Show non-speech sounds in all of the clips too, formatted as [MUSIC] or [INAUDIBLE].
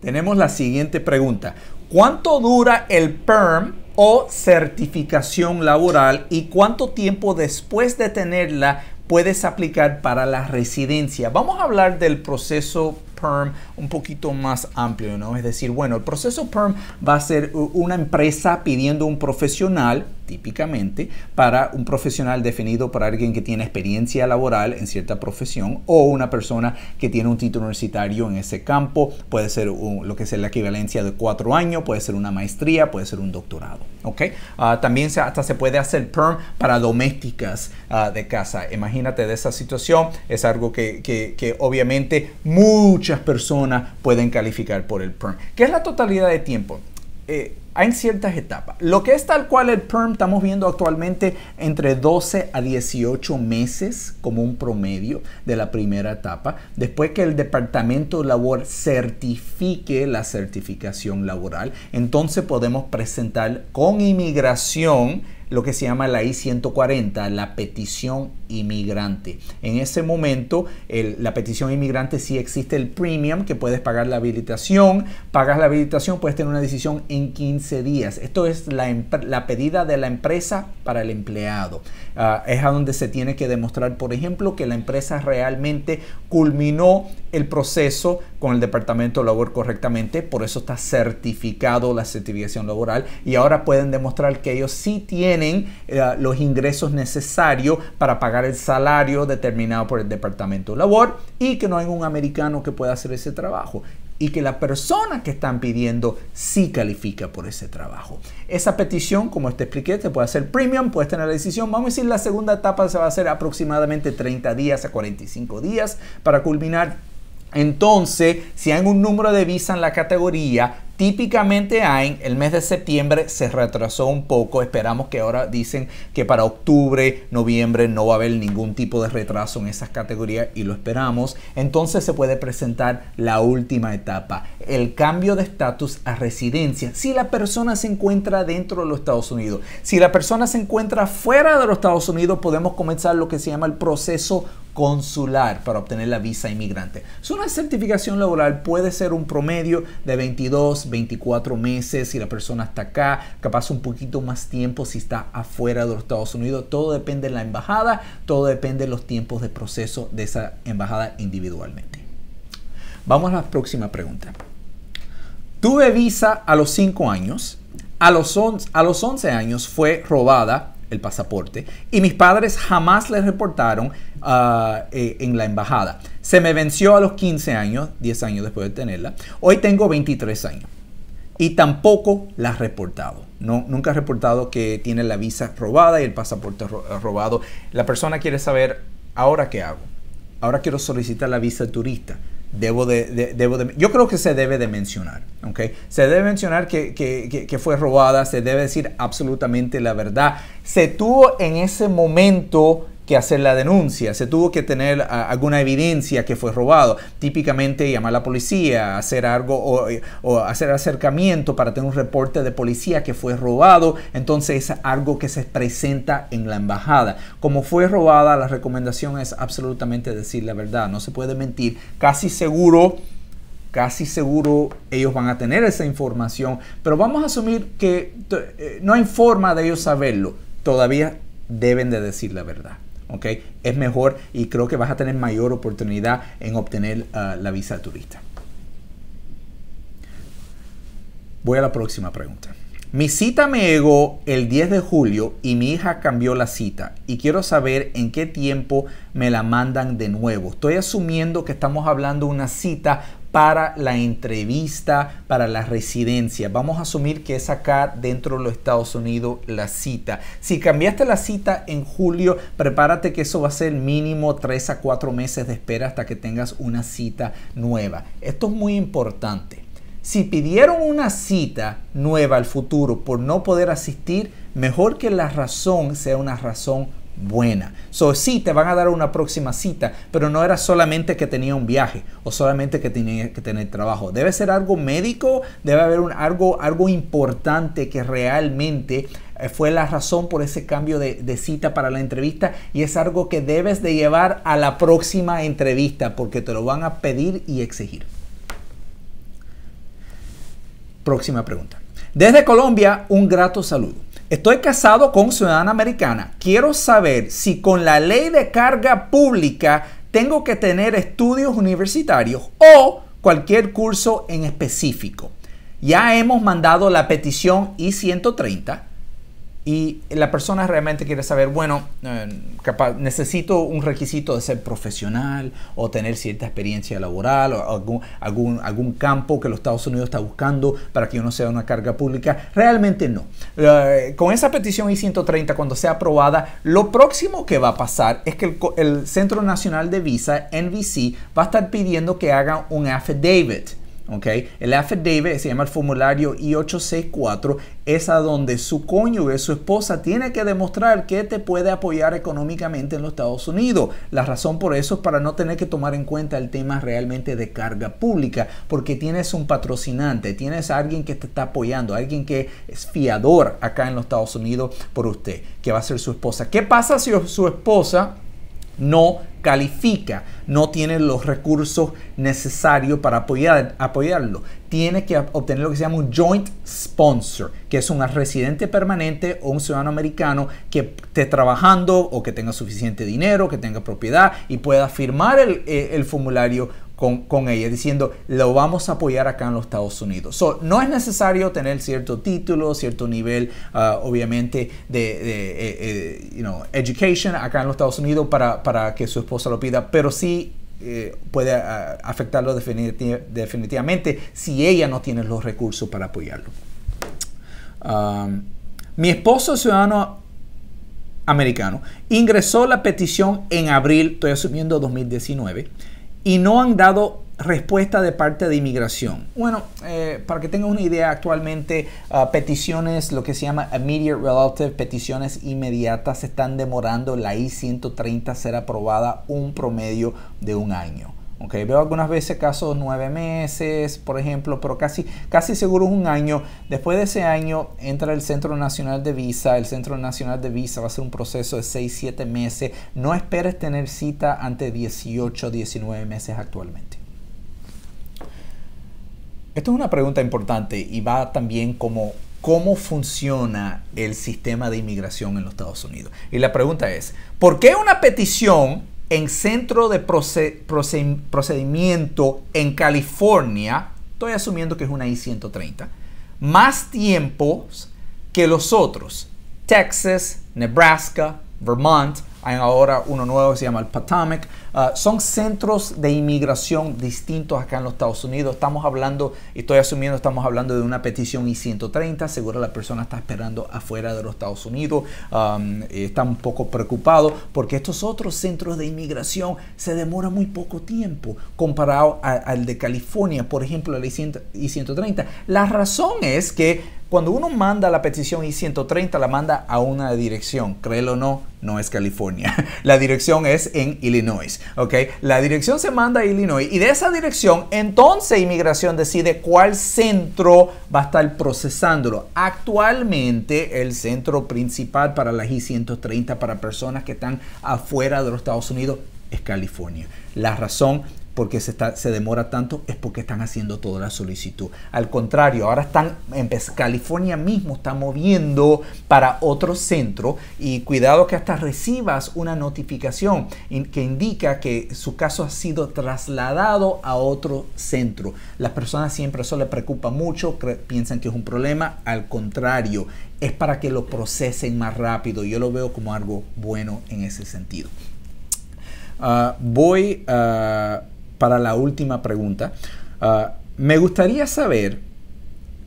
Tenemos la siguiente pregunta. ¿Cuánto dura el PERM o certificación laboral y cuánto tiempo después de tenerla puedes aplicar para la residencia. Vamos a hablar del proceso PERM un poquito más amplio, ¿no? Es decir, bueno, el proceso PERM va a ser una empresa pidiendo un profesional típicamente para un profesional definido por alguien que tiene experiencia laboral en cierta profesión o una persona que tiene un título universitario en ese campo, puede ser lo que sea la equivalencia de cuatro años, puede ser una maestría, puede ser un doctorado. ¿okay? Ah, también hasta se puede hacer PERM para domésticas ah, de casa. Imagínate de esa situación, es algo que, obviamente muchas personas pueden calificar por el PERM. ¿Qué es la totalidad de tiempo? Eh, hay ciertas etapas. Lo que es tal cual el PERM estamos viendo actualmente entre 12 a 18 meses como un promedio de la primera etapa, después que el departamento de labor certifique la certificación laboral, entonces podemos presentar con inmigración lo que se llama la I-140, la petición inmigrante. En ese momento, la petición inmigrante sí existe el premium que puedes pagar la habilitación. Pagas la habilitación, puedes tener una decisión en 15 días. Esto es la, pedida de la empresa para el empleado. Ah, es a donde se tiene que demostrar, por ejemplo, que la empresa realmente culminó el proceso con el departamento de labor correctamente. Por eso está certificado la certificación laboral. Y ahora pueden demostrar que ellos sí tienen tienen eh, los ingresos necesarios para pagar el salario determinado por el Departamento de Labor y que no hay un americano que pueda hacer ese trabajo y que la persona que están pidiendo sí califica por ese trabajo. Esa petición, como te expliqué, te puede hacer premium, puedes tener la decisión. Vamos a decir, la segunda etapa se va a hacer aproximadamente 30 días a 45 días para culminar. Entonces, si hay un número de visa en la categoría, Típicamente hay el mes de septiembre se retrasó un poco. Esperamos que ahora dicen que para octubre, noviembre no va a haber ningún tipo de retraso en esas categorías y lo esperamos. Entonces se puede presentar la última etapa, el cambio de estatus a residencia. Si la persona se encuentra dentro de los Estados Unidos, si la persona se encuentra fuera de los Estados Unidos, podemos comenzar lo que se llama el proceso consular para obtener la visa inmigrante. Es una certificación laboral puede ser un promedio de 22, 24 meses si la persona está acá, capaz un poquito más tiempo si está afuera de los Estados Unidos. Todo depende de la embajada, todo depende de los tiempos de proceso de esa embajada individualmente. Vamos a la próxima pregunta. Tuve visa a los 5 años. A los, a los 11 años fue robada el pasaporte y mis padres jamás le reportaron ah, eh, en la embajada. Se me venció a los 15 años, 10 años después de tenerla. Hoy tengo 23 años y tampoco la reportado. No, nunca ha reportado que tiene la visa robada y el pasaporte eh, robado. La persona quiere saber, ¿ahora qué hago? Ahora quiero solicitar la visa turista debo de, debo de, yo creo que se debe de mencionar, Se debe mencionar que, fue robada, se debe decir absolutamente la verdad. Se tuvo en ese momento que hacer la denuncia, se tuvo que tener alguna evidencia que fue robado, típicamente llamar a la policía, hacer algo o, o, hacer acercamiento para tener un reporte de policía que fue robado, entonces es algo que se presenta en la embajada. Como fue robada, la recomendación es absolutamente decir la verdad, no se puede mentir, casi seguro casi seguro ellos van a tener esa información, pero vamos a asumir que eh, no hay forma de ellos saberlo. Todavía deben de decir la verdad. Es mejor y creo que vas a tener mayor oportunidad en obtener ah, la visa turista. Voy a la próxima pregunta. Mi cita me llegó el 10 de julio y mi hija cambió la cita y quiero saber en qué tiempo me la mandan de nuevo. Estoy asumiendo que estamos hablando de una cita para la entrevista, para la residencia. Vamos a asumir que es acá dentro de los Estados Unidos la cita. Si cambiaste la cita en julio, prepárate que eso va a ser mínimo 3 a 4 meses de espera hasta que tengas una cita nueva. Esto es muy importante. Si pidieron una cita nueva al futuro por no poder asistir, mejor que la razón sea una razón buena. So, sí, te van a dar una próxima cita, pero no era solamente que tenía un viaje o solamente que tenía que tener trabajo. Debe ser algo médico, debe haber un, algo, algo importante que realmente eh, fue la razón por ese cambio de, de, cita para la entrevista y es algo que debes de llevar a la próxima entrevista porque te lo van a pedir y exigir. Próxima pregunta. Desde Colombia, un grato saludo. Estoy casado con ciudadana americana. Quiero saber si con la ley de carga pública tengo que tener estudios universitarios o cualquier curso en específico. Ya hemos mandado la petición I-130 y la persona realmente quiere saber, bueno, eh, necesito un requisito de ser profesional o tener cierta experiencia laboral o algún, algún, algún, campo que los Estados Unidos está buscando para que uno sea una carga pública. Realmente no. Eh, con esa petición I-130, cuando sea aprobada, lo próximo que va a pasar es que el, Centro Nacional de Visa, NVC, va a estar pidiendo que haga un affidavit Okay. El affidavit se llama el formulario I-864, es a donde su cónyuge, su esposa, tiene que demostrar que te puede apoyar económicamente en los Estados Unidos. La razón por eso es para no tener que tomar en cuenta el tema realmente de carga pública, porque tienes un patrocinante, tienes a alguien que te está apoyando, alguien que es fiador acá en los Estados Unidos por usted, que va a ser su esposa. ¿Qué pasa si su esposa no califica, no tiene los recursos necesarios para apoyar, apoyarlo. Tiene que obtener lo que se llama un joint sponsor, que es un residente permanente o un ciudadano americano que esté trabajando o que tenga suficiente dinero, que tenga propiedad y pueda firmar el, eh, el formulario con, ella, diciendo, lo vamos a apoyar acá en los Estados Unidos. no es necesario tener cierto título, cierto nivel, ah, obviamente, de, eh, eh, education acá en los Estados Unidos para, que su esposa lo pida, pero sí eh, puede ah, afectarlo definitivamente si ella no tiene los recursos para apoyarlo. mi esposo ciudadano americano. Ingresó la petición en abril, estoy asumiendo 2019 y no han dado respuesta de parte de inmigración? Bueno, eh, para que tengan una idea, actualmente ah, peticiones, lo que se llama immediate relative, peticiones inmediatas, están demorando. La I-130 ser aprobada un promedio de un año veo algunas veces casos nueve meses, por ejemplo, pero casi, casi seguro es un año. Después de ese año entra el Centro Nacional de Visa. El Centro Nacional de Visa va a ser un proceso de 6, 7 meses. No esperes tener cita ante 18, 19 meses actualmente. Esto es una pregunta importante y va también como cómo funciona el sistema de inmigración en los Estados Unidos. Y la pregunta es, ¿por qué una petición en centro de procedimiento en California, estoy asumiendo que es una I-130, más tiempos que los otros, Texas, Nebraska, Vermont, hay ahora uno nuevo que se llama el Potomac. Ah, son centros de inmigración distintos acá en los Estados Unidos. Estamos hablando, estoy asumiendo, estamos hablando de una petición I-130. Seguro la persona está esperando afuera de los Estados Unidos. Ah, está un poco preocupado porque estos otros centros de inmigración se demoran muy poco tiempo comparado al de California, por ejemplo, la I-130. La razón es que cuando uno manda la petición I-130, la manda a una dirección, créelo o no, no es California. [LAUGHS] La dirección es en Illinois, ¿ok? La dirección se manda a Illinois y de esa dirección entonces inmigración decide cuál centro va a estar procesándolo. Actualmente el centro principal para las I-130 para personas que están afuera de los Estados Unidos es California. La razón porque se, se demora tanto, es porque están haciendo toda la solicitud. Al contrario, ahora están, en California mismo está moviendo para otro centro y cuidado que hasta recibas una notificación que indica que su caso ha sido trasladado a otro centro. Las personas siempre eso les preocupa mucho, piensan que es un problema, al contrario, es para que lo procesen más rápido. Yo lo veo como algo bueno en ese sentido. Ah, voy a para la última pregunta. Ah, me gustaría saber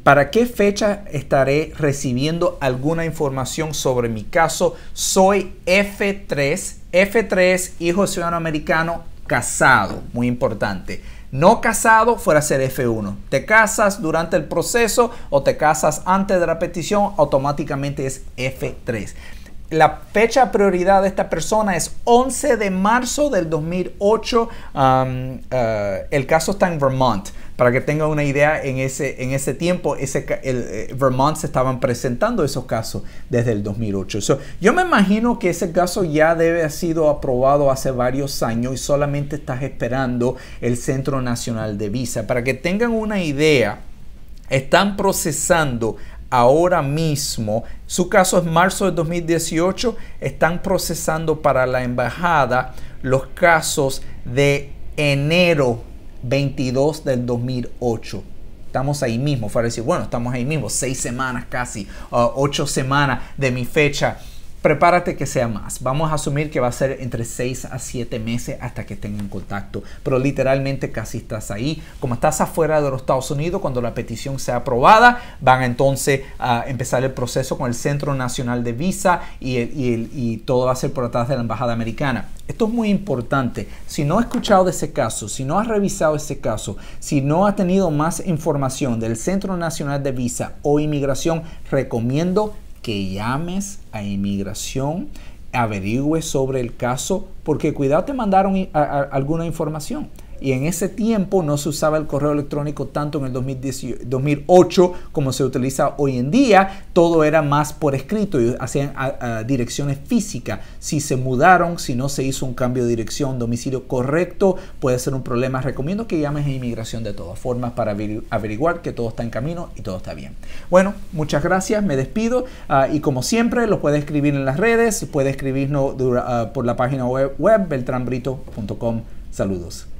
para qué fecha estaré recibiendo alguna información sobre mi caso. Soy F3, F3, hijo ciudadano americano, casado, muy importante. No casado fuera a ser F1. Te casas durante el proceso o te casas antes de la petición, automáticamente es F3 la fecha prioridad de esta persona es 11 de marzo del 2008. Um, uh, el caso está en Vermont. Para que tengan una idea, en ese, en ese tiempo, ese, el, eh, Vermont se estaban presentando esos casos desde el 2008. yo me imagino que ese caso ya debe haber sido aprobado hace varios años y solamente estás esperando el Centro Nacional de Visa. Para que tengan una idea, están procesando ahora mismo. Su caso es marzo de 2018. Están procesando para la embajada los casos de enero 22 del 2008. Estamos ahí mismo. Para decir, bueno, estamos ahí mismo. Seis semanas casi, uh, ocho semanas de mi fecha prepárate que sea más. Vamos a asumir que va a ser entre 6 a 7 meses hasta que estén en contacto, pero literalmente casi estás ahí. Como estás afuera de los Estados Unidos, cuando la petición sea aprobada, van a entonces a empezar el proceso con el Centro Nacional de Visa y, y todo va a ser por atrás de la Embajada Americana. Esto es muy importante. Si no has escuchado de ese caso, si no has revisado ese caso, si no has tenido más información del Centro Nacional de Visa o Inmigración, recomiendo que llames a inmigración, averigüe sobre el caso, porque cuidado te mandaron alguna información y en ese tiempo no se usaba el correo electrónico tanto en el 2008 como se utiliza hoy en día. Todo era más por escrito y hacían ah, ah, direcciones físicas. Si se mudaron, si no se hizo un cambio de dirección, domicilio correcto, puede ser un problema. Recomiendo que llames a inmigración de todas formas para averiguar que todo está en camino y todo está bien. Bueno, muchas gracias, me despido ah, y como siempre los puede escribir en las redes, puede escribirnos por la página web, web Saludos.